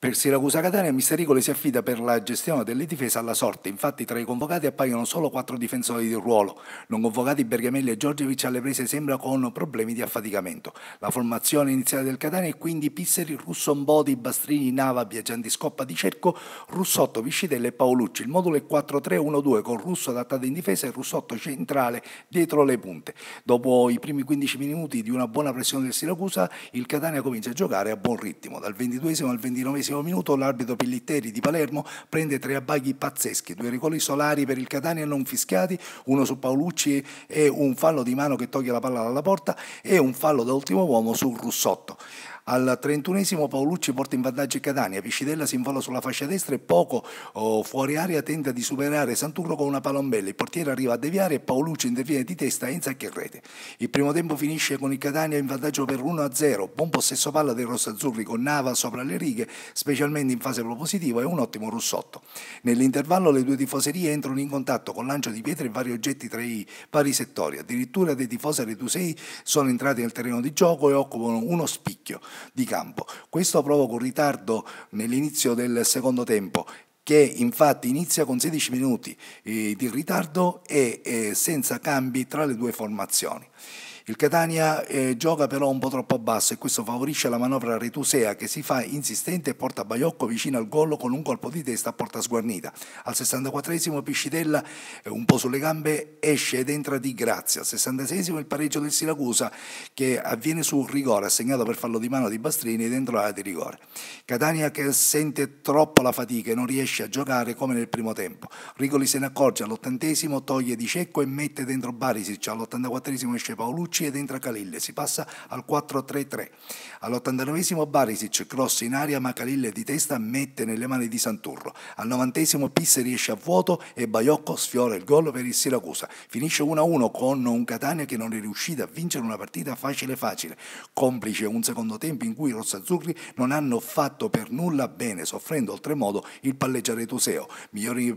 Per Siracusa Catania Mistericoli si affida per la gestione delle difese alla sorte, infatti tra i convocati appaiono solo quattro difensori di ruolo, non convocati Bergamelli e Giorgiovic alle prese sembra con problemi di affaticamento. La formazione iniziale del Catania è quindi Pisseri, Russo Mbodi, Bastrini, Nava, Viaggianti, Scoppa di Cerco, Russotto, Viscitella e Paolucci. Il modulo è 4-3-1-2 con Russo adattato in difesa e Russotto centrale dietro le punte. Dopo i primi 15 minuti di una buona pressione del Siracusa, il Catania comincia a giocare a buon ritmo. Dal 22 al 29 ventesimo minuto l'arbitro Pillitteri di Palermo prende tre abbagli pazzeschi, due rigori solari per il Catania non fischiati, uno su Paolucci e un fallo di mano che toglie la palla dalla porta e un fallo da ultimo uomo su Russotto. Al 31 Paolucci porta in vantaggio Catania, Piscitella si invola sulla fascia destra e poco oh, fuori aria tenta di superare Santurro con una palombella, il portiere arriva a deviare e Paolucci interviene di testa e insacchia in rete. Il primo tempo finisce con il Catania in vantaggio per 1-0, buon possesso palla dei rossazzurri con Nava sopra le righe, specialmente in fase propositiva e un ottimo russotto. Nell'intervallo le due tifoserie entrano in contatto con lancio di pietre e vari oggetti tra i vari settori, addirittura dei tifosi retusei sono entrati nel terreno di gioco e occupano uno spicchio di campo. Questo provoca un ritardo nell'inizio del secondo tempo che infatti inizia con 16 minuti eh, di ritardo e eh, senza cambi tra le due formazioni. Il Catania eh, gioca però un po' troppo basso e questo favorisce la manovra retusea che si fa insistente e porta Baiocco vicino al gol con un colpo di testa a porta sguarnita. Al 64esimo Piscitella eh, un po' sulle gambe esce ed entra di grazia. Al 66esimo il pareggio del Siracusa che avviene su rigore assegnato per fallo di mano di Bastrini dentro l'area di rigore. Catania che sente troppo la fatica e non riesce a giocare come nel primo tempo. Rigoli se ne accorge all'ottantesimo toglie di Cecco e mette dentro Barisic. All'84esimo esce Paolucci Lucia ed entra Calille, si passa al 4-3-3. All'89 esimo Barisic cross in aria ma Calille di testa mette nelle mani di Santurro. Al 90 esimo Pisse riesce a vuoto e Baiocco sfiora il gol per il Siracusa. Finisce 1-1 con un Catania che non è riuscito a vincere una partita facile facile, complice un secondo tempo in cui i rossazzurri non hanno fatto per nulla bene, soffrendo oltremodo il palleggiare Tuseo. Migliori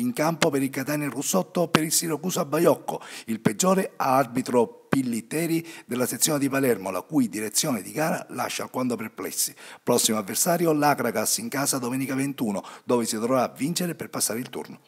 in campo per il Catania Russotto, per il Siracusa Baiocco, il peggiore arbitro Pillitteri della sezione di Palermo, la cui direzione di gara lascia alquanto perplessi. Prossimo avversario l'Acragas in casa domenica 21, dove si dovrà vincere per passare il turno.